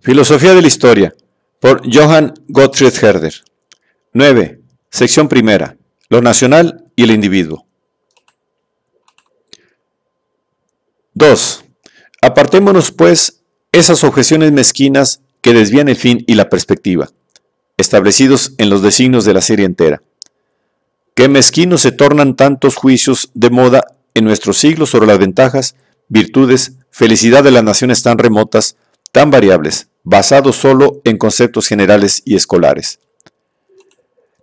Filosofía de la Historia por Johann Gottfried Herder. 9. Sección primera. Lo nacional y el individuo. 2. Apartémonos, pues, esas objeciones mezquinas que desvían el fin y la perspectiva, establecidos en los designios de la serie entera. Qué mezquinos se tornan tantos juicios de moda en nuestro siglo sobre las ventajas, virtudes, felicidad de las naciones tan remotas, tan variables, basados solo en conceptos generales y escolares.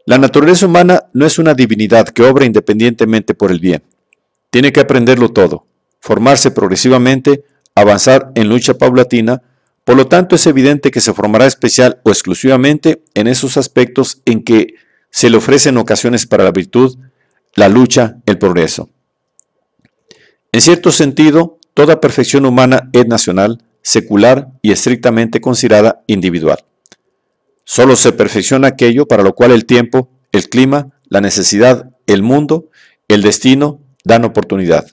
La naturaleza humana no es una divinidad que obra independientemente por el bien. Tiene que aprenderlo todo, formarse progresivamente, avanzar en lucha paulatina, por lo tanto es evidente que se formará especial o exclusivamente en esos aspectos en que se le ofrecen ocasiones para la virtud, la lucha, el progreso. En cierto sentido, toda perfección humana es nacional, secular y estrictamente considerada individual. Solo se perfecciona aquello para lo cual el tiempo, el clima, la necesidad, el mundo, el destino dan oportunidad.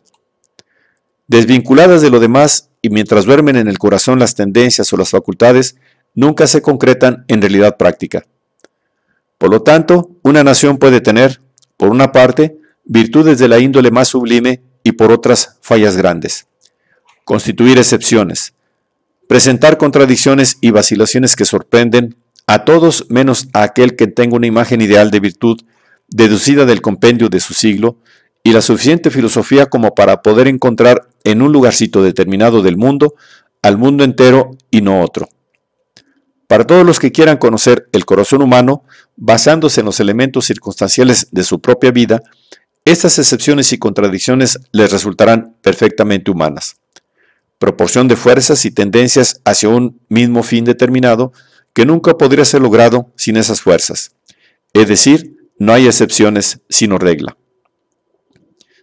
Desvinculadas de lo demás y mientras duermen en el corazón las tendencias o las facultades, nunca se concretan en realidad práctica. Por lo tanto, una nación puede tener, por una parte, virtudes de la índole más sublime y por otras fallas grandes. Constituir excepciones, presentar contradicciones y vacilaciones que sorprenden a todos menos a aquel que tenga una imagen ideal de virtud deducida del compendio de su siglo y la suficiente filosofía como para poder encontrar en un lugarcito determinado del mundo al mundo entero y no otro. Para todos los que quieran conocer el corazón humano, basándose en los elementos circunstanciales de su propia vida, estas excepciones y contradicciones les resultarán perfectamente humanas proporción de fuerzas y tendencias hacia un mismo fin determinado que nunca podría ser logrado sin esas fuerzas. Es decir, no hay excepciones sino regla.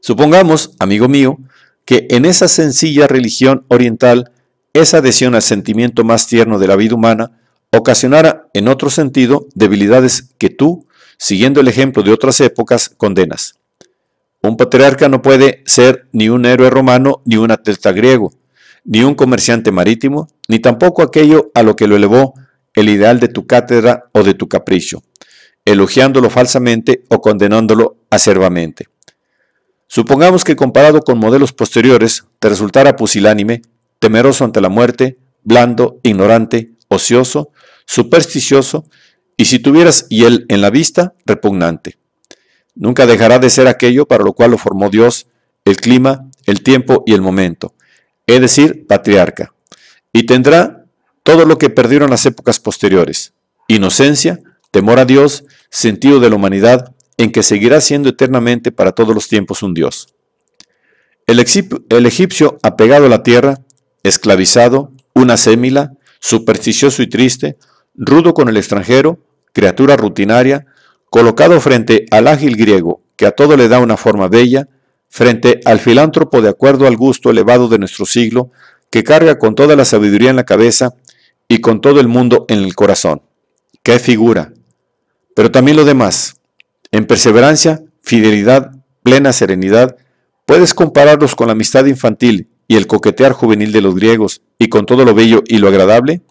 Supongamos, amigo mío, que en esa sencilla religión oriental, esa adhesión al sentimiento más tierno de la vida humana ocasionara, en otro sentido, debilidades que tú, siguiendo el ejemplo de otras épocas, condenas. Un patriarca no puede ser ni un héroe romano ni un atleta griego, ni un comerciante marítimo, ni tampoco aquello a lo que lo elevó el ideal de tu cátedra o de tu capricho, elogiándolo falsamente o condenándolo acerbamente. Supongamos que comparado con modelos posteriores te resultara pusilánime, temeroso ante la muerte, blando, ignorante, ocioso, supersticioso y si tuvieras hiel en la vista, repugnante. Nunca dejará de ser aquello para lo cual lo formó Dios, el clima, el tiempo y el momento es decir, patriarca, y tendrá todo lo que perdieron las épocas posteriores, inocencia, temor a Dios, sentido de la humanidad, en que seguirá siendo eternamente para todos los tiempos un Dios. El, egipcio apegado a la tierra, esclavizado, una sémila, supersticioso y triste, rudo con el extranjero, criatura rutinaria, colocado frente al ágil griego que a todo le da una forma bella, Frente al filántropo de acuerdo al gusto elevado de nuestro siglo, que carga con toda la sabiduría en la cabeza y con todo el mundo en el corazón. ¡Qué figura! Pero también lo demás. En perseverancia, fidelidad, plena serenidad, puedes compararlos con la amistad infantil y el coquetear juvenil de los griegos y con todo lo bello y lo agradable?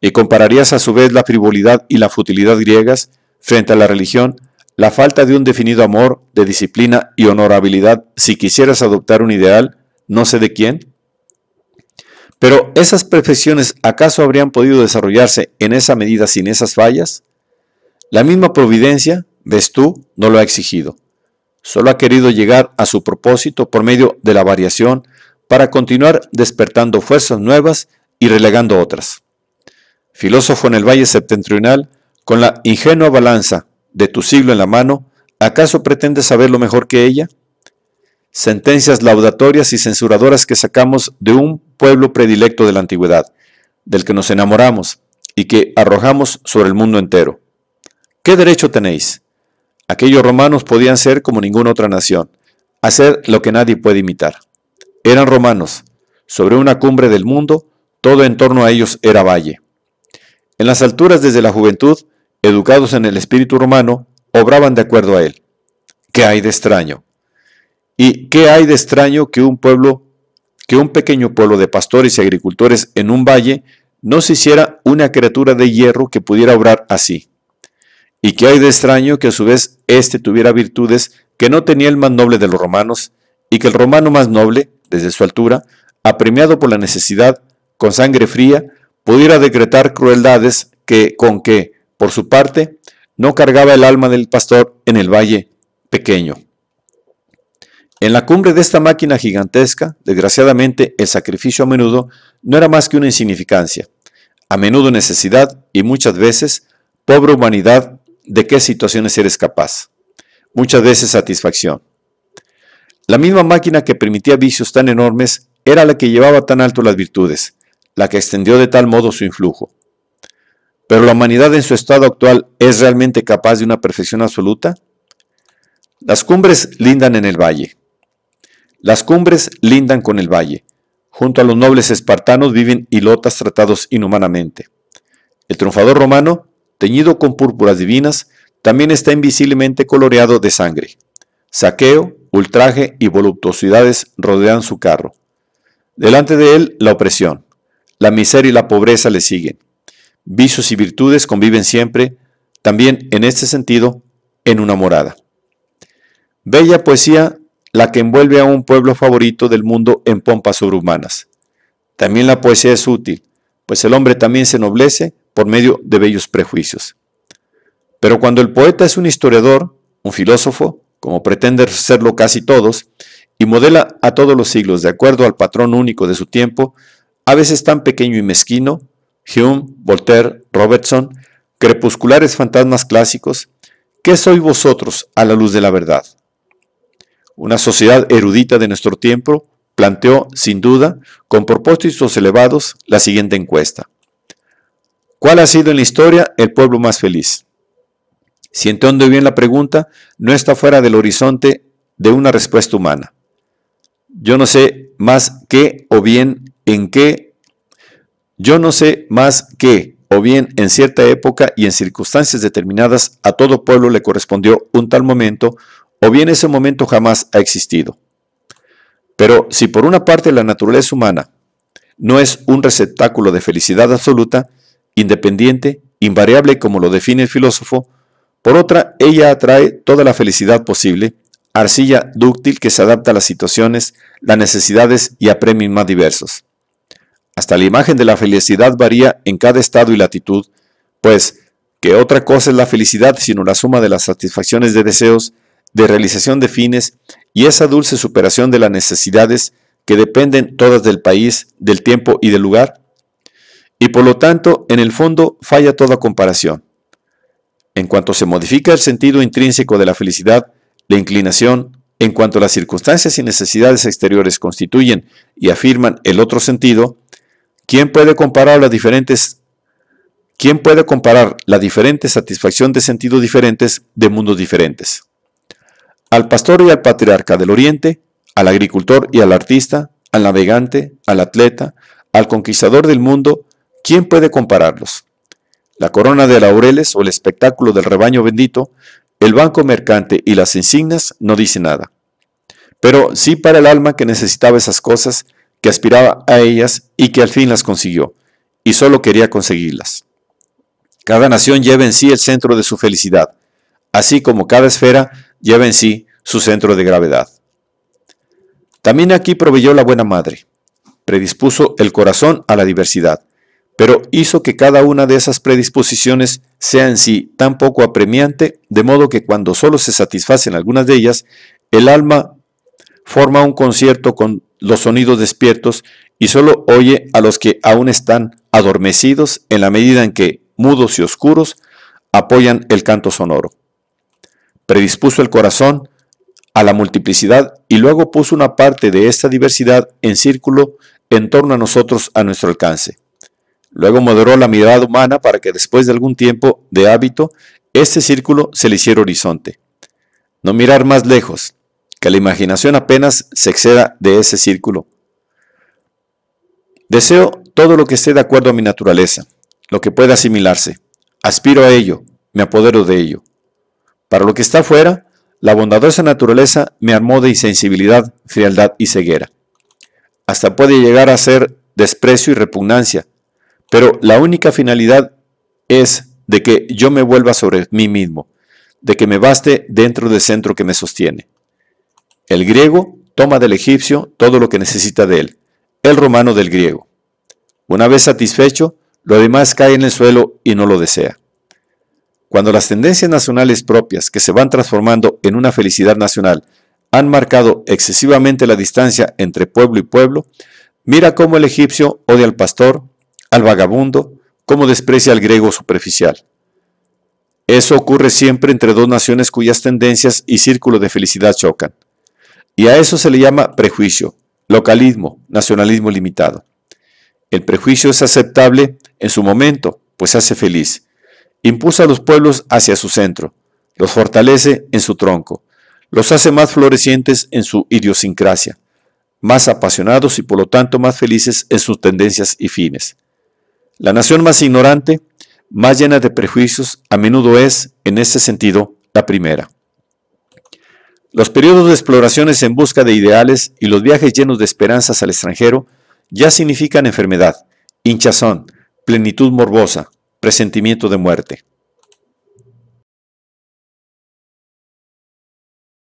¿Y compararías a su vez la frivolidad y la futilidad griegas frente a la religión la falta de un definido amor, de disciplina y honorabilidad, si quisieras adoptar un ideal, no sé de quién. Pero esas perfecciones, ¿acaso habrían podido desarrollarse en esa medida sin esas fallas? La misma providencia, ves tú, no lo ha exigido. Solo ha querido llegar a su propósito por medio de la variación para continuar despertando fuerzas nuevas y relegando otras. Filósofo en el Valle Septentrional, con la ingenua balanza de tu siglo en la mano, ¿acaso pretendes saberlo mejor que ella? Sentencias laudatorias y censuradoras que sacamos de un pueblo predilecto de la antigüedad, del que nos enamoramos y que arrojamos sobre el mundo entero. ¿Qué derecho tenéis? Aquellos romanos podían ser como ninguna otra nación, hacer lo que nadie puede imitar. Eran romanos. Sobre una cumbre del mundo, todo en torno a ellos era valle. En las alturas desde la juventud, educados en el espíritu romano, obraban de acuerdo a él. ¿Qué hay de extraño? ¿Y qué hay de extraño que un pueblo, que un pequeño pueblo de pastores y agricultores en un valle no se hiciera una criatura de hierro que pudiera obrar así? ¿Y qué hay de extraño que a su vez éste tuviera virtudes que no tenía el más noble de los romanos, y que el romano más noble, desde su altura, apremiado por la necesidad, con sangre fría, pudiera decretar crueldades que, con que, por su parte, no cargaba el alma del pastor en el valle pequeño. En la cumbre de esta máquina gigantesca, desgraciadamente, el sacrificio a menudo no era más que una insignificancia, a menudo necesidad y muchas veces, pobre humanidad, de qué situaciones eres capaz, muchas veces satisfacción. La misma máquina que permitía vicios tan enormes era la que llevaba tan alto las virtudes, la que extendió de tal modo su influjo. Pero la humanidad en su estado actual es realmente capaz de una perfección absoluta. Las cumbres lindan en el valle. Las cumbres lindan con el valle. Junto a los nobles espartanos viven hilotas tratados inhumanamente. El triunfador romano, teñido con púrpuras divinas, también está invisiblemente coloreado de sangre. Saqueo, ultraje y voluptuosidades rodean su carro. Delante de él la opresión, la miseria y la pobreza le siguen vicios y virtudes conviven siempre, también en este sentido, en una morada. Bella poesía la que envuelve a un pueblo favorito del mundo en pompas sobrehumanas. También la poesía es útil, pues el hombre también se noblece por medio de bellos prejuicios. Pero cuando el poeta es un historiador, un filósofo, como pretende serlo casi todos, y modela a todos los siglos de acuerdo al patrón único de su tiempo, a veces tan pequeño y mezquino, Hume, Voltaire, Robertson, crepusculares fantasmas clásicos, ¿qué sois vosotros a la luz de la verdad? Una sociedad erudita de nuestro tiempo planteó, sin duda, con propósitos elevados, la siguiente encuesta. ¿Cuál ha sido en la historia el pueblo más feliz? Si entiendo bien la pregunta, no está fuera del horizonte de una respuesta humana. Yo no sé más qué o bien en qué yo no sé más que, o bien en cierta época y en circunstancias determinadas, a todo pueblo le correspondió un tal momento, o bien ese momento jamás ha existido. Pero si por una parte la naturaleza humana no es un receptáculo de felicidad absoluta, independiente, invariable como lo define el filósofo, por otra, ella atrae toda la felicidad posible, arcilla dúctil que se adapta a las situaciones, las necesidades y apremios más diversos. Hasta la imagen de la felicidad varía en cada estado y latitud, pues ¿qué otra cosa es la felicidad sino la suma de las satisfacciones de deseos, de realización de fines y esa dulce superación de las necesidades que dependen todas del país, del tiempo y del lugar. Y por lo tanto, en el fondo, falla toda comparación. En cuanto se modifica el sentido intrínseco de la felicidad, la inclinación, en cuanto las circunstancias y necesidades exteriores constituyen y afirman el otro sentido, ¿Quién puede comparar las diferentes puede comparar la diferente satisfacción de sentidos diferentes de mundos diferentes? Al pastor y al patriarca del Oriente, al agricultor y al artista, al navegante, al atleta, al conquistador del mundo, ¿quién puede compararlos? La corona de laureles o el espectáculo del rebaño bendito, el banco mercante y las insignias no dicen nada. Pero sí para el alma que necesitaba esas cosas que aspiraba a ellas y que al fin las consiguió, y solo quería conseguirlas. Cada nación lleva en sí el centro de su felicidad, así como cada esfera lleva en sí su centro de gravedad. También aquí proveyó la buena madre, predispuso el corazón a la diversidad, pero hizo que cada una de esas predisposiciones sea en sí tan poco apremiante, de modo que cuando solo se satisfacen algunas de ellas, el alma forma un concierto con los sonidos despiertos y solo oye a los que aún están adormecidos en la medida en que, mudos y oscuros, apoyan el canto sonoro. Predispuso el corazón a la multiplicidad y luego puso una parte de esta diversidad en círculo en torno a nosotros a nuestro alcance. Luego moderó la mirada humana para que después de algún tiempo de hábito, este círculo se le hiciera horizonte. No mirar más lejos, que la imaginación apenas se exceda de ese círculo. Deseo todo lo que esté de acuerdo a mi naturaleza, lo que pueda asimilarse. Aspiro a ello, me apodero de ello. Para lo que está fuera, la bondadosa naturaleza me armó de insensibilidad, frialdad y ceguera. Hasta puede llegar a ser desprecio y repugnancia, pero la única finalidad es de que yo me vuelva sobre mí mismo, de que me baste dentro del centro que me sostiene. El griego toma del egipcio todo lo que necesita de él, el romano del griego. Una vez satisfecho, lo demás cae en el suelo y no lo desea. Cuando las tendencias nacionales propias que se van transformando en una felicidad nacional han marcado excesivamente la distancia entre pueblo y pueblo, mira cómo el egipcio odia al pastor, al vagabundo, cómo desprecia al griego superficial. Eso ocurre siempre entre dos naciones cuyas tendencias y círculos de felicidad chocan. Y a eso se le llama prejuicio, localismo, nacionalismo limitado. El prejuicio es aceptable en su momento, pues hace feliz. Impulsa a los pueblos hacia su centro, los fortalece en su tronco, los hace más florecientes en su idiosincrasia, más apasionados y por lo tanto más felices en sus tendencias y fines. La nación más ignorante, más llena de prejuicios, a menudo es, en este sentido, la primera. Los periodos de exploraciones en busca de ideales y los viajes llenos de esperanzas al extranjero ya significan enfermedad, hinchazón, plenitud morbosa, presentimiento de muerte.